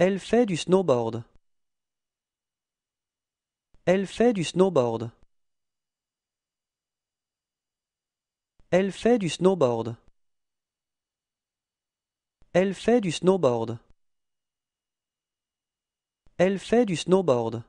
Elle fait du snowboard. Elle fait du snowboard. Elle fait du snowboard. Elle fait du snowboard. Elle fait du snowboard.